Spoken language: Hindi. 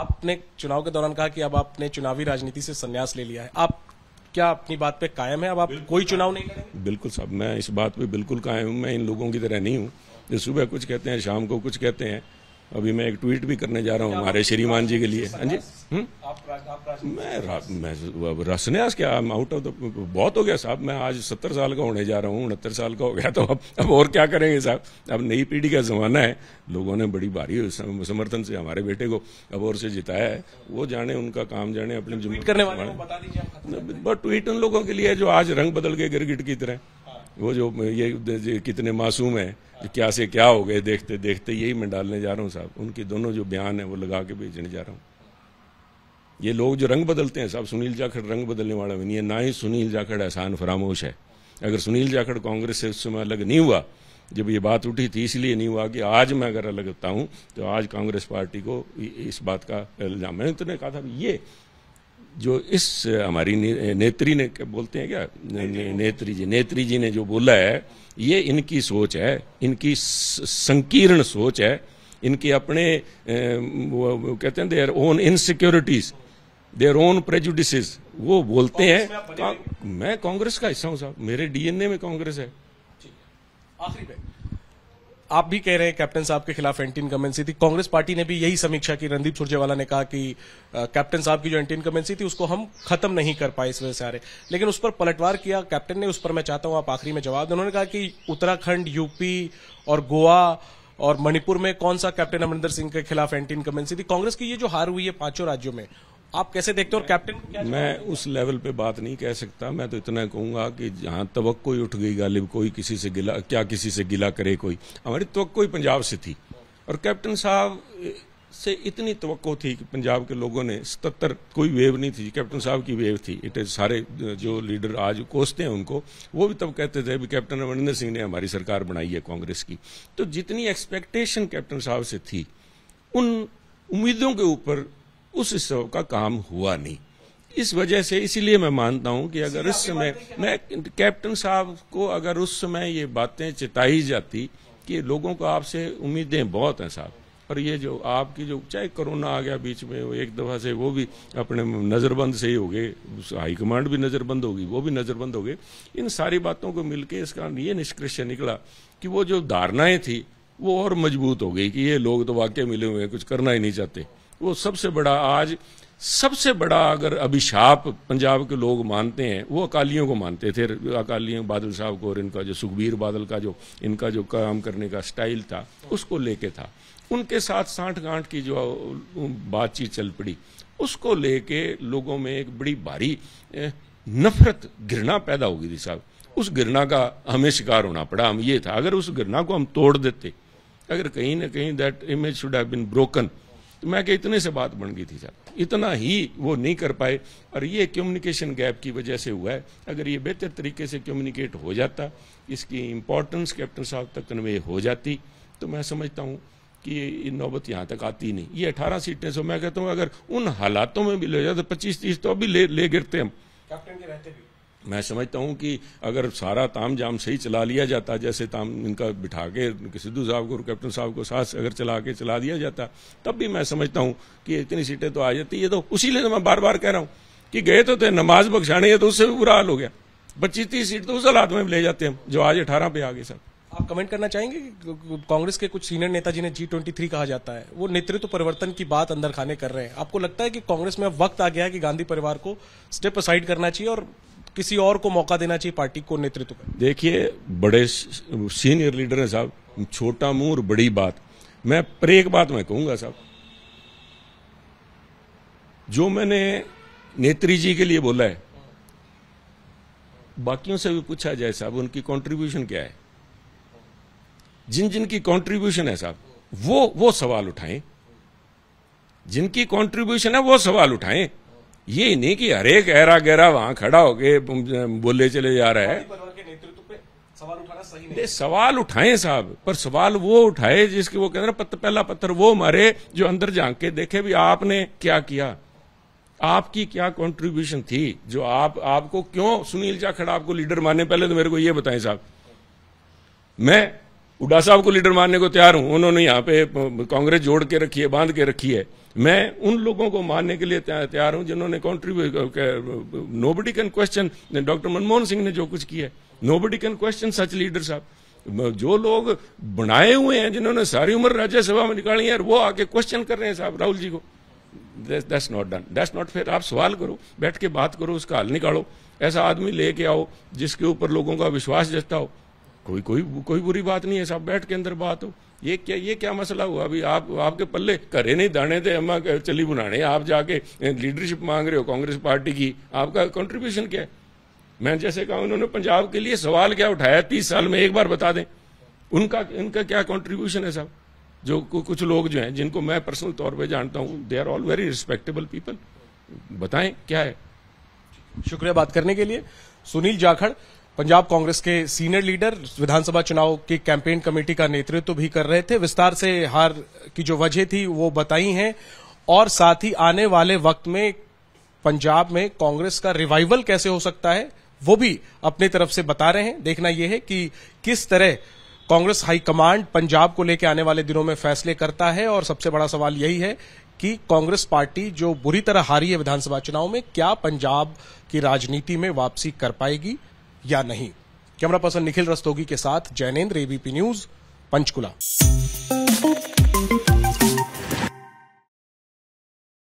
आपने चुनाव के दौरान कहा कि अब आपने चुनावी राजनीति से संन्यास ले लिया है आप क्या अपनी बात पे कायम है अब आप कोई चुनाव नहीं लड़ेंगे बिल्कुल साहब मैं इस बात पे बिल्कुल कायम हूँ मैं इन लोगों की तरह नहीं हूँ जो सुबह कुछ कहते हैं शाम को कुछ कहते हैं अभी मैं एक ट्वीट भी करने जा रहा हूँ हमारे श्रीमान जी के लिए हाँ जी हम्म? मैं, मैं रसन्यास क्या आउट ऑफ द बहुत हो गया साहब मैं आज सत्तर साल का होने जा रहा हूँ उनहत्तर साल का हो गया तो अब अब और क्या करेंगे साहब अब नई पीढ़ी का ज़माना है लोगों ने बड़ी भारी समर्थन से हमारे बेटे को अब और से जिताया है वो जाने उनका काम जाने अपने करने वाले बट ट्वीट उन लोगों के लिए जो आज रंग बदल गए गिरगिट की तरह वो जो ये कितने मासूम हैं क्या से क्या हो गए देखते देखते यही मैं डालने जा रहा हूँ साहब उनके दोनों जो बयान है वो लगा के भेजने जा रहा हूँ ये लोग जो रंग बदलते हैं साहब सुनील जाखड़ रंग बदलने वाला भी नहीं है ना ही सुनील जाखड़ एहसान फरामोश है अगर सुनील जाखड़ कांग्रेस से उस समय अलग नहीं हुआ जब ये बात उठी थी इसलिए नहीं हुआ कि आज मैं अगर अलग होता हूँ तो आज कांग्रेस पार्टी को इस बात का इल्जाम मैंने तो कहा था ये जो इस हमारी ने, नेत्री ने क्या बोलते हैं क्या ने, नेत्री जी नेत्री जी ने जो बोला है ये इनकी सोच है इनकी संकीर्ण सोच है इनके अपने वो, वो कहते हैं their own insecurities their own prejudice वो बोलते हैं मैं कांग्रेस का हिस्सा हूं साहब मेरे डीएनए में कांग्रेस है आखिरी आप भी कह रहे हैं कैप्टन साहब के खिलाफ एंटी इनकमेंसी थी कांग्रेस पार्टी ने भी यही समीक्षा की रणदीप सुरजेवाला ने कहा कि कैप्टन साहब की जो एंटी इनकमेंसी थी उसको हम खत्म नहीं कर पाए इस वजह से आ रहे लेकिन उस पर पलटवार किया कैप्टन ने उस पर मैं चाहता हूं आप आखिरी में जवाब उन्होंने कहा कि उत्तराखंड यूपी और गोवा और मणिपुर में कौन सा कैप्टन अमरिंदर सिंह के खिलाफ एंटी इनकमेंसी थी कांग्रेस की ये जो हार हुई है पांचों राज्यों में आप कैसे देखते हो और कैप्टन मैं उस लेवल पे बात नहीं कह सकता मैं तो इतना कहूंगा कि जहां तवक्को उठ गई गालिब कोई किसी से गिला क्या किसी से गिला करे कोई हमारी तवक्को ही पंजाब से थी और कैप्टन साहब से इतनी तवक्को थी कि पंजाब के लोगों ने सतर कोई वेव नहीं थी कैप्टन साहब की वेव थी इट इज सारे जो लीडर आज कोसते हैं उनको वो भी तब कहते थे भी कैप्टन अमरिंदर सिंह ने हमारी सरकार बनाई है कांग्रेस की तो जितनी एक्सपेक्टेशन कैप्टन साहब से थी उन उम्मीदों के ऊपर उस स्तर का काम हुआ नहीं इस वजह से इसीलिए मैं मानता हूं कि अगर इस समय मैं कैप्टन साहब को अगर उस समय ये बातें चिताई जाती कि लोगों को आपसे उम्मीदें बहुत हैं साहब और ये जो आपकी जो चाहे कोरोना आ गया बीच में वो एक दफ़ा से वो भी अपने नज़रबंद से ही हो गए हाईकमांड भी नज़रबंद होगी वो भी नज़रबंद हो गए इन सारी बातों को मिलकर इसका ये निष्कृष्य निकला कि वो जो धारणाएं थी वो और मजबूत हो गई कि ये लोग तो वाकई मिले हुए हैं कुछ करना ही नहीं चाहते वो सबसे बड़ा आज सबसे बड़ा अगर अभिशाप पंजाब के लोग मानते हैं वो अकालियों को मानते थे अकालियों बादल साहब को और इनका जो सुखबीर बादल का जो इनका जो काम करने का स्टाइल था उसको लेके था उनके साथ साठ गांठ की जो बातचीत चल पड़ी उसको लेके लोगों में एक बड़ी भारी नफरत घृणा पैदा होगी थी साहब उस घृणा का हमें शिकार होना पड़ा हम ये था अगर उस घृणा को हम तोड़ देते अगर कहीं ना कहीं that image should have been broken तो मैं कह इतने से बात बन गई थी साहब इतना ही वो नहीं कर पाए और ये कम्युनिकेशन गैप की वजह से हुआ है अगर ये बेहतर तरीके से कम्युनिकेट हो जाता इसकी इम्पोर्टेंस कैप्टन साहब तक कन्वे हो जाती तो मैं समझता हूँ कि ये नौबत यहाँ तक आती नहीं ये अठारह सीटें सो मैं कहता हूँ अगर उन हालातों में भी ले जाते पच्चीस तीस तो अभी ले ले गिरते हम कैप्टन के रहते भी मैं समझता हूं कि अगर सारा ताम जाम सही चला लिया जाता जैसे ताम इनका बिठा के सिद्धू साहब को कैप्टन साहब को साथ अगर चला के चला दिया जाता तब भी मैं समझता हूं कि इतनी सीटें तो आ जाती ये तो उसी लिए तो मैं बार बार कह रहा हूं कि गए तो थे नमाज बख्शाने तो उससे भी बुरा हाल हो गया पच्चीस तीस सीट तो उस हालात में ले जाते हैं जो आज अठारह पे आ गए सर आप कमेंट करना चाहेंगे कांग्रेस के कुछ सीनियर नेता जिन्हें जी ट्वेंटी थ्री कहा जाता है वो नेतृत्व परिवर्तन की बात अंदर खाने कर रहे हैं आपको लगता है कि कांग्रेस में अब वक्त आ गया है कि गांधी परिवार को स्टेप असाइड करना चाहिए और किसी और को मौका देना चाहिए पार्टी को नेतृत्व का देखिए बड़े सीनियर लीडर हैं साहब छोटा मुंह और बड़ी बात मैं पर एक बात मैं कहूंगा साहब जो मैंने नेत्री जी के लिए बोला है बाकियों से भी पूछा जाए साहब उनकी कंट्रीब्यूशन क्या है जिन जिनकी कंट्रीब्यूशन है साहब वो वो सवाल उठाएं जिनकी कंट्रीब्यूशन है वो सवाल उठाएं ये नहीं कि हरेक गहरा गहरा वहां खड़ा होके बोले चले जा रहा है सवाल सही सवाल उठाएं साहब पर सवाल वो उठाए जिसके वो कहते ना पहला पत्थर वो मारे जो अंदर झांक के देखे भी आपने क्या किया आपकी क्या कंट्रीब्यूशन थी जो आप आपको क्यों सुनील जाखड़ आपको लीडर माने पहले तो मेरे को ये बताएं साहब मैं उडा साहब को लीडर मानने को तैयार हूं उन्होंने यहाँ पे कांग्रेस जोड़ के रखी है बांध के रखी है मैं उन लोगों को मानने के लिए तैयार हूं जिन्होंने contribute nobody can question doctor Manmohan Singh ने जो कुछ किया है nobody can question such leader साहब जो लोग बनाए हुए हैं जिन्होंने सारी उम्र राज्यसभा में निकाली है वो आके क्वेश्चन कर रहे हैं साहब राहुल जी को that's not done that's not fair आप सवाल करो बैठ के बात करो उसका हल निकालो ऐसा आदमी लेके आओ जिसके ऊपर लोगों का विश्वास जताओ कोई कोई कोई बुरी बात नहीं है साहब बैठ के अंदर बात हो ये क्या ये क्या मसला हुआ अभी आप आपके पल्ले करे नहीं दाने थे अम्मा चली बुनाने आप जाके लीडरशिप मांग रहे हो कांग्रेस पार्टी की आपका कंट्रीब्यूशन क्या है मैं जैसे कहा उन्होंने पंजाब के लिए सवाल क्या उठाया तीस साल में एक बार बता दें उनका इनका क्या कॉन्ट्रीब्यूशन है साहब जो कुछ लोग जो हैं जिनको मैं पर्सनल तौर पर जानता हूँ they are all very respectable people बताएं क्या है शुक्रिया बात करने के लिए सुनील जाखड़ पंजाब कांग्रेस के सीनियर लीडर विधानसभा चुनाव की कैंपेन कमेटी का नेतृत्व तो भी कर रहे थे विस्तार से हार की जो वजह थी वो बताई हैं और साथ ही आने वाले वक्त में पंजाब में कांग्रेस का रिवाइवल कैसे हो सकता है वो भी अपनी तरफ से बता रहे हैं देखना यह है कि किस तरह कांग्रेस हाईकमांड पंजाब को लेकर आने वाले दिनों में फैसले करता है और सबसे बड़ा सवाल यही है कि कांग्रेस पार्टी जो बुरी तरह हारी है विधानसभा चुनाव में क्या पंजाब की राजनीति में वापसी कर पाएगी या नहीं कैमरा पर्सन निखिल रस्तोगी के साथ जैनेन्द्र एबीपी न्यूज पंचकुला